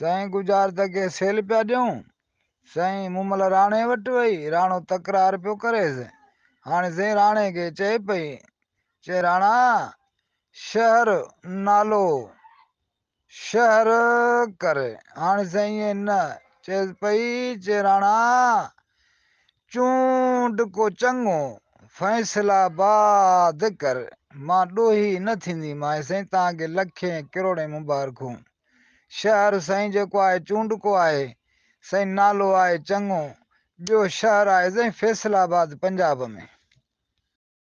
સાઈ ગુજરાત કે cell pay દઉં સાઈ મોમલ રાણે વટવી રાણો તકરા રયો કરે હણે ઝેરાણે કે ચેપઈ ચેરાણા શહેર નાલો શહેર કરે હણે સઈ ના ચેપઈ ચેરાણા ચૂડકો સંગો ફૈસલાબાદ કર માં ડોહી ન થિંદી માં સઈ તાકે લખે કરોડે મુબારક હો शरु साईं जेको आहे चूंडको आहे साईं नालो आहे चङो ॿियो शहरु आहे साईं फैसलाबाद पंजाब में